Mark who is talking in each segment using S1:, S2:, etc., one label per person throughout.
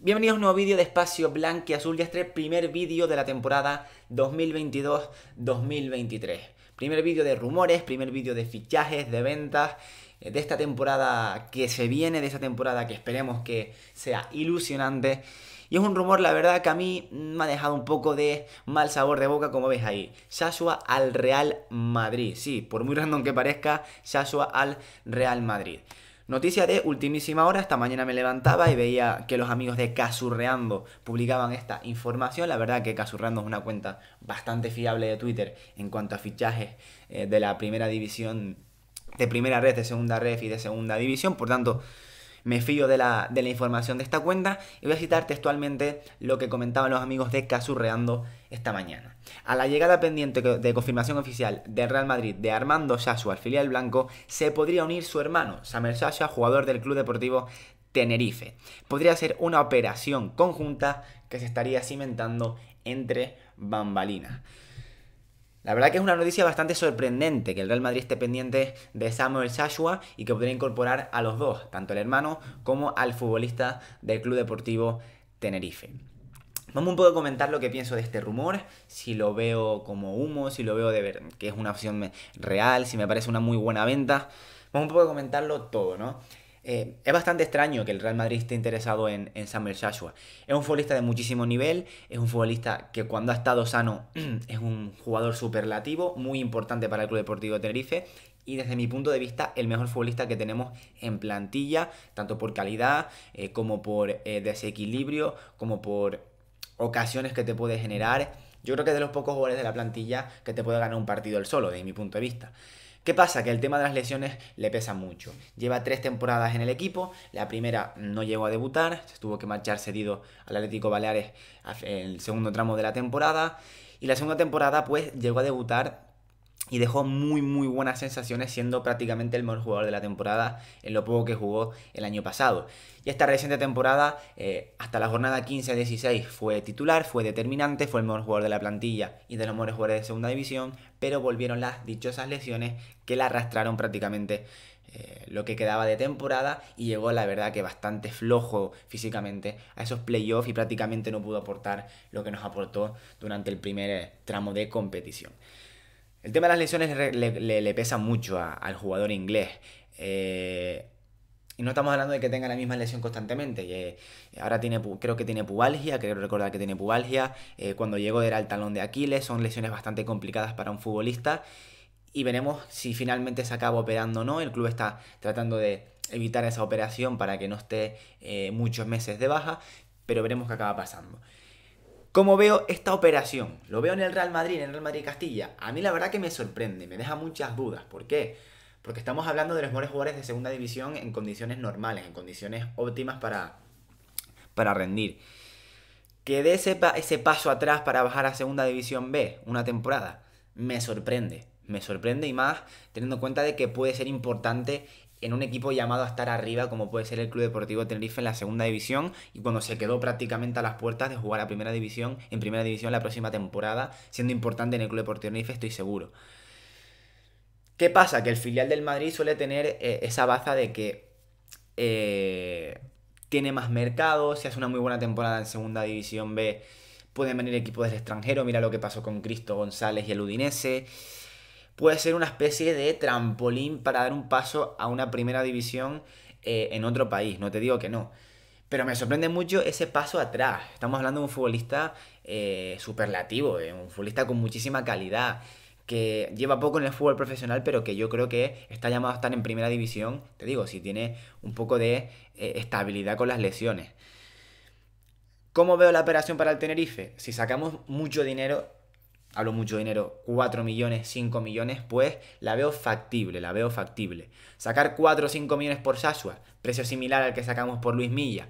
S1: Bienvenidos a un nuevo vídeo de Espacio Blanque Azul y el primer vídeo de la temporada 2022-2023. Primer vídeo de rumores, primer vídeo de fichajes, de ventas, eh, de esta temporada que se viene, de esta temporada que esperemos que sea ilusionante. Y es un rumor, la verdad, que a mí me ha dejado un poco de mal sabor de boca, como ves ahí. yashua al Real Madrid. Sí, por muy random que parezca, Yashua al Real Madrid. Noticia de ultimísima hora, esta mañana me levantaba y veía que los amigos de Casurreando publicaban esta información. La verdad que Casurreando es una cuenta bastante fiable de Twitter en cuanto a fichajes eh, de la primera división, de primera red, de segunda red y de segunda división. Por tanto, me fío de la, información de esta cuenta y voy a citar textualmente lo que comentaban los amigos de Casurreando esta mañana. A la llegada pendiente de confirmación oficial del Real Madrid de Armando Sassu al filial blanco, se podría unir su hermano, Samer Sasha, jugador del Club Deportivo Tenerife. Podría ser una operación conjunta que se estaría cimentando entre bambalinas. La verdad que es una noticia bastante sorprendente que el Real Madrid esté pendiente de Samuel Sashua y que podría incorporar a los dos, tanto al hermano como al futbolista del Club Deportivo Tenerife. Vamos un poco a comentar lo que pienso de este rumor, si lo veo como humo, si lo veo de ver que es una opción real, si me parece una muy buena venta. Vamos un poco a comentarlo todo, ¿no? Eh, es bastante extraño que el Real Madrid esté interesado en, Samuel Shashua. Es un futbolista de muchísimo nivel, es un futbolista que cuando ha estado sano es un jugador superlativo, muy importante para el Club Deportivo de Tenerife y desde mi punto de vista el mejor futbolista que tenemos en plantilla, tanto por calidad eh, como por eh, desequilibrio, como por ocasiones que te puede generar. Yo creo que es de los pocos jugadores de la plantilla que te puede ganar un partido el solo, desde mi punto de vista. ¿Qué pasa? Que el tema de las lesiones le pesa mucho. Lleva tres temporadas en el equipo, la primera no llegó a debutar, se tuvo que marchar cedido al Atlético Baleares en el segundo tramo de la temporada, y la segunda temporada pues llegó a debutar y dejó muy muy buenas sensaciones siendo prácticamente el mejor jugador de la temporada en lo poco que jugó el año pasado. Y esta reciente temporada, eh, hasta la jornada 15-16, fue titular, fue determinante, fue el mejor jugador de la plantilla y de los mejores jugadores de segunda división, pero volvieron las dichosas lesiones que la arrastraron prácticamente eh, lo que quedaba de temporada y llegó la verdad que bastante flojo físicamente a esos playoffs y prácticamente no pudo aportar lo que nos aportó durante el primer eh, tramo de competición. El tema de las lesiones le, pesa mucho al jugador inglés. Eh, y no estamos hablando de que tenga la misma lesión constantemente. Eh, ahora tiene, creo que tiene pubalgia, creo recordar que tiene pubalgia. Eh, cuando llegó era el talón de Aquiles. Son lesiones bastante complicadas para un futbolista. Y veremos si finalmente se acaba operando o no. El club está tratando de evitar esa operación para que no esté muchos meses de baja. Pero veremos qué acaba pasando. ¿Cómo veo esta operación? Lo veo en el Real Madrid, en el Real Madrid Castilla. A mí la verdad que me sorprende, me deja muchas dudas. ¿Por qué? Porque estamos hablando de los mejores jugadores de segunda división en condiciones normales, en condiciones óptimas para, para rendir. Que dé ese, ese paso atrás para bajar a segunda división B una temporada, me sorprende me sorprende y más teniendo en cuenta de que puede ser importante en un equipo llamado a estar arriba como puede ser el Club Deportivo Tenerife en la segunda división y cuando se quedó prácticamente a las puertas de jugar a primera división, en primera división la próxima temporada, siendo importante en el Club Deportivo Tenerife estoy seguro. ¿Qué pasa? Que el filial del Madrid suele tener eh, esa baza de que eh, tiene más mercado, si hace una muy buena temporada en segunda división B, pueden venir equipos del extranjero, mira lo que pasó con Cristo González y el Udinese puede ser una especie de trampolín para dar un paso a una primera división eh, en otro país, no te digo que no. Pero me sorprende mucho ese paso atrás. Estamos hablando de un futbolista eh, superlativo, eh, un futbolista con muchísima calidad, que lleva poco en el fútbol profesional, pero que yo creo que está llamado a estar en primera división, te digo, si tiene un poco de estabilidad con las lesiones. ¿Cómo veo la operación para el Tenerife? Si sacamos mucho dinero, hablo mucho de dinero, 4 millones, 5 millones, pues la veo factible, la veo factible. Sacar 4 o 5 millones por Sashua, precio similar al que sacamos por Luis Milla,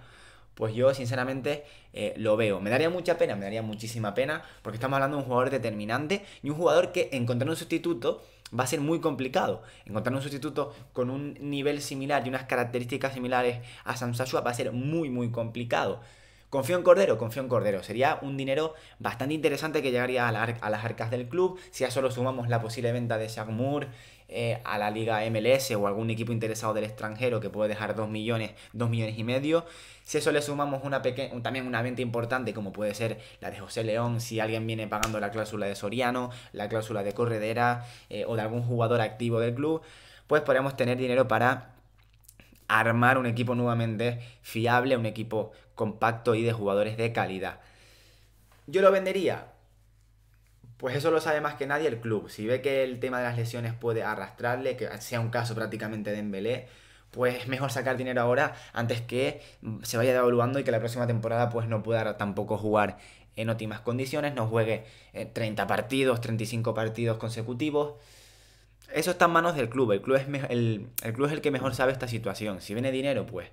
S1: pues yo sinceramente eh, lo veo. Me daría mucha pena, me daría muchísima pena, porque estamos hablando de un jugador determinante y un jugador que encontrar un sustituto va a ser muy complicado. Encontrar un sustituto con un nivel similar y unas características similares a Sam va a ser muy, muy complicado. Confío en Cordero, confío en Cordero. Sería un dinero bastante interesante que llegaría a, las arcas del club. Si a solo sumamos la posible venta de Shaq eh, a la Liga MLS o algún equipo interesado del extranjero que puede dejar 2 millones, 2 millones y medio. Si a eso le sumamos una también una venta importante como puede ser la de José León, si alguien viene pagando la cláusula de Soriano, la cláusula de Corredera eh, o de algún jugador activo del club, pues podríamos tener dinero para armar un equipo nuevamente fiable, un equipo compacto y de jugadores de calidad. ¿Yo lo vendería? Pues eso lo sabe más que nadie el club. Si ve que el tema de las lesiones puede arrastrarle, que sea un caso prácticamente de Embelé, pues es mejor sacar dinero ahora antes que se vaya devaluando y que la próxima temporada pues no pueda tampoco jugar en óptimas condiciones, no juegue 30 eh, partidos, 35 partidos consecutivos. Eso está en manos del club. El club, es el, club es el que mejor sabe esta situación. Si viene dinero, pues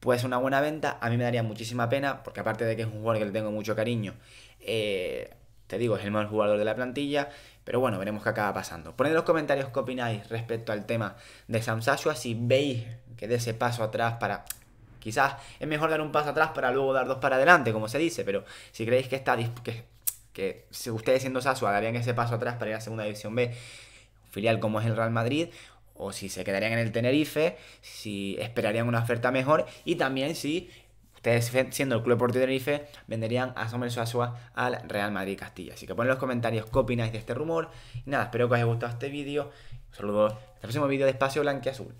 S1: puede ser una buena venta. A mí me daría muchísima pena, porque aparte de que es un jugador que le tengo mucho cariño, eh, te digo, es el mejor jugador de la plantilla. Pero bueno, veremos qué acaba pasando. Poned en los comentarios qué opináis respecto al tema de Sam Sashua. Si veis que de ese paso atrás para. Quizás es mejor dar un paso atrás para luego dar dos para adelante, como se dice, pero si creéis que está. Que, que si ustedes siendo Sasua darían ese paso atrás para ir a segunda división B, filial como es el Real Madrid, o si se quedarían en el Tenerife, si esperarían una oferta mejor y también si ustedes siendo el Club de Tenerife venderían a Samuel Suazua al Real Madrid Castilla. Así que ponen en los comentarios qué opináis de este rumor. nada, espero que os haya gustado este vídeo. Saludos. Hasta el próximo vídeo de Espacio Blanque Azul.